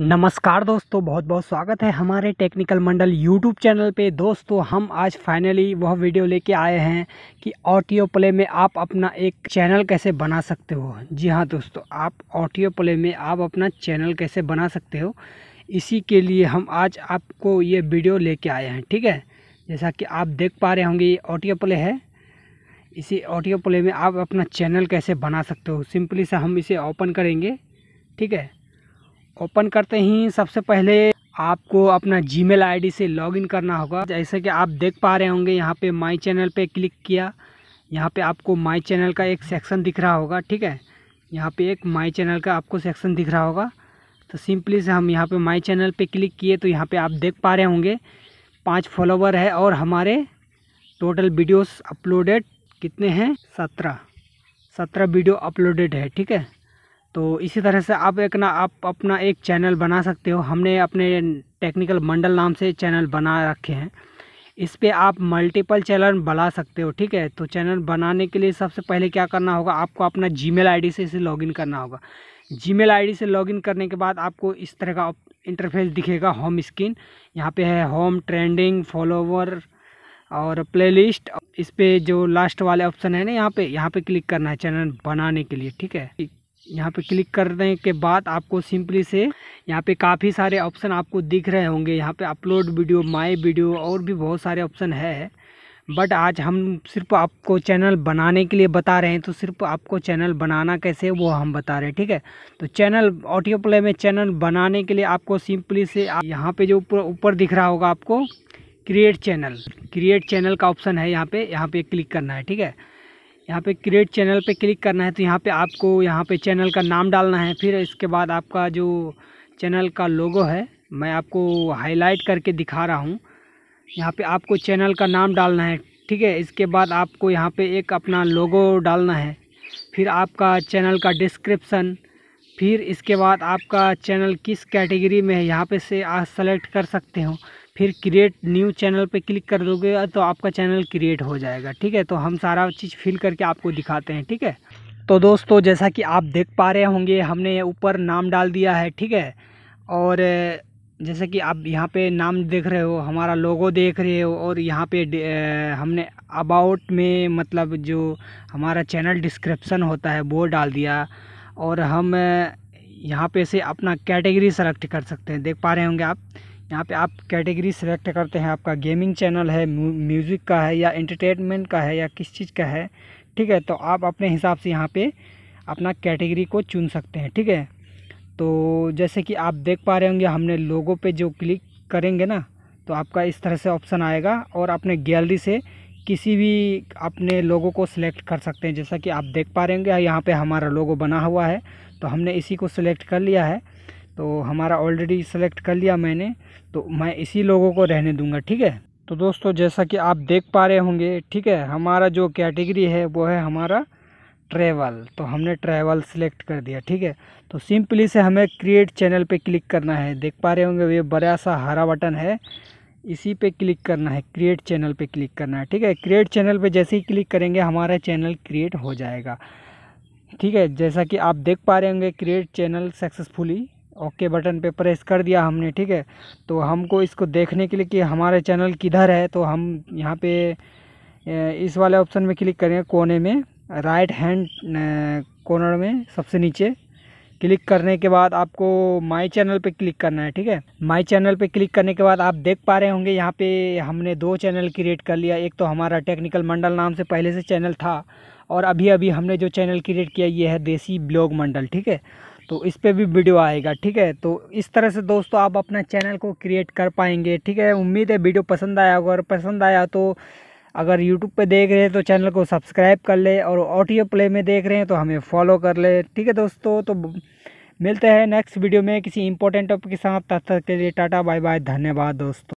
नमस्कार दोस्तों बहुत बहुत स्वागत है हमारे टेक्निकल मंडल यूट्यूब चैनल पे दोस्तों हम आज फाइनली वह वीडियो लेके आए हैं कि ऑडियो प्ले में आप अपना एक चैनल कैसे बना सकते हो जी हाँ दोस्तों आप ऑडियो प्ले में आप अपना चैनल कैसे बना सकते हो इसी के लिए हम आज आपको ये वीडियो ले आए हैं ठीक है जैसा कि आप देख पा रहे होंगे ये ऑडियो प्ले है इसी ऑडियो प्ले में आप अपना चैनल कैसे बना सकते हो सिंपली सा हम इसे ओपन करेंगे ठीक है ओपन करते ही सबसे पहले आपको अपना जीमेल आईडी से लॉगिन करना होगा जैसे कि आप देख पा रहे होंगे यहाँ पे माय चैनल पे क्लिक किया यहाँ पे आपको माय चैनल का एक सेक्शन दिख रहा होगा ठीक है यहाँ पे एक माय चैनल का आपको सेक्शन दिख रहा होगा तो सिंपली से हम यहाँ पे माय चैनल पे क्लिक किए तो यहाँ पे आप देख पा रहे होंगे पाँच फॉलोवर है और हमारे टोटल वीडियोस अपलोडेड कितने हैं सत्रह सत्रह वीडियो अपलोडेड है ठीक है तो इसी तरह से आप एक ना आप अपना एक चैनल बना सकते हो हमने अपने टेक्निकल मंडल नाम से चैनल बना रखे हैं इस पर आप मल्टीपल चैनल बना सकते हो ठीक है तो चैनल बनाने के लिए सबसे पहले क्या करना होगा आपको अपना जी मेल से इसे लॉगिन करना होगा जी मेल से लॉगिन करने के बाद आपको इस तरह का इंटरफेस दिखेगा होम स्क्रीन यहाँ पे है होम ट्रेंडिंग फॉलोवर और प्लेलिस्ट इस पर जो लास्ट वाले ऑप्शन है ना यहाँ पे यहाँ पे क्लिक करना है चैनल बनाने के लिए ठीक है यहाँ पे क्लिक करने के बाद आपको सिंपली से यहाँ पे काफ़ी सारे ऑप्शन आपको दिख रहे होंगे यहाँ पे अपलोड वीडियो माय वीडियो और भी बहुत सारे ऑप्शन है बट आज हम सिर्फ आपको चैनल बनाने के लिए बता रहे हैं तो सिर्फ आपको चैनल बनाना कैसे वो हम बता रहे हैं ठीक है तो चैनल ऑडियो प्ले में चैनल बनाने के लिए आपको सिंपली से यहाँ पर जो ऊपर दिख रहा होगा आपको क्रिएट चैनल क्रिएट चैनल का ऑप्शन है यहाँ पर यहाँ पर क्लिक करना है ठीक है यहाँ पे क्रिएट चैनल पे क्लिक करना है तो यहाँ पे आपको यहाँ पे चैनल का नाम डालना है फिर इसके बाद आपका जो चैनल का लोगो है मैं आपको हाईलाइट करके दिखा रहा हूँ यहाँ पे आपको चैनल का नाम डालना है ठीक है इसके बाद आपको यहाँ पे एक अपना लोगो डालना है फिर आपका चैनल का डिस्क्रिप्सन फिर इसके बाद आपका चैनल किस कैटेगरी में है यहाँ पर से आप सेलेक्ट कर सकते हो फिर क्रिएट न्यू चैनल पे क्लिक कर दोगे तो आपका चैनल क्रिएट हो जाएगा ठीक है तो हम सारा चीज़ फिल करके आपको दिखाते हैं ठीक है तो दोस्तों जैसा कि आप देख पा रहे होंगे हमने ऊपर नाम डाल दिया है ठीक है और जैसे कि आप यहाँ पे नाम देख रहे हो हमारा लोगो देख रहे हो और यहाँ पे हमने अबाउट में मतलब जो हमारा चैनल डिस्क्रिप्शन होता है वो डाल दिया और हम यहाँ पे से अपना कैटेगरी सेलेक्ट कर सकते हैं देख पा रहे होंगे आप यहाँ पे आप कैटेगरी सेलेक्ट करते हैं आपका गेमिंग चैनल है म्यूज़िक का है या एंटरटेनमेंट का है या किस चीज़ का है ठीक है तो आप अपने हिसाब से यहाँ पे अपना कैटेगरी को चुन सकते हैं ठीक है तो जैसे कि आप देख पा रहे होंगे हमने लोगों पे जो क्लिक करेंगे ना तो आपका इस तरह से ऑप्शन आएगा और अपने गैलरी से किसी भी अपने लोगों को सिलेक्ट कर सकते हैं जैसा कि आप देख पा रहे होंगे यहाँ पर हमारा लोगो बना हुआ है तो हमने इसी को सिलेक्ट कर लिया है तो हमारा ऑलरेडी सेलेक्ट कर लिया मैंने तो मैं इसी लोगों को रहने दूंगा ठीक है तो दोस्तों जैसा कि आप देख पा रहे होंगे ठीक है हमारा जो कैटेगरी है वो है हमारा ट्रैवल तो हमने ट्रैवल सेलेक्ट कर दिया ठीक है तो सिंपली से हमें क्रिएट चैनल पे क्लिक करना है देख पा रहे होंगे ये बड़ा सा हरा बटन है इसी पे क्लिक करना है क्रिएट चैनल पे क्लिक करना है ठीक है क्रिएट चैनल पे जैसे ही क्लिक करेंगे हमारा चैनल क्रिएट हो जाएगा ठीक है जैसा कि आप देख पा रहे होंगे create channel successfully okay button पे प्रेस कर दिया हमने ठीक है तो हमको इसको देखने के लिए कि हमारे चैनल किधर है तो हम यहाँ पे इस वाले ऑप्शन में क्लिक करेंगे कोने में राइट हैंड कॉर्नर में सबसे नीचे क्लिक करने के बाद आपको माय चैनल पे क्लिक करना है ठीक है माय चैनल पे क्लिक करने के बाद आप देख पा रहे होंगे यहाँ पे हमने दो चैनल क्रिएट कर लिया एक तो हमारा टेक्निकल मंडल नाम से पहले से चैनल था और अभी अभी हमने जो चैनल क्रिएट किया ये है देसी ब्लॉग मंडल ठीक है तो इस पर भी वीडियो आएगा ठीक है तो इस तरह से दोस्तों आप अपना चैनल को क्रिएट कर पाएंगे ठीक है उम्मीद है वीडियो पसंद आया अगर पसंद आया तो अगर यूट्यूब पे देख रहे हैं तो चैनल को सब्सक्राइब कर ले और ऑडियो प्ले में देख रहे हैं तो हमें फॉलो कर ले ठीक है दोस्तों तो मिलते हैं नेक्स्ट वीडियो में किसी इंपॉर्टेंट टॉपिक के साथ तब तक के लिए टाटा बाय बाय धन्यवाद दोस्तों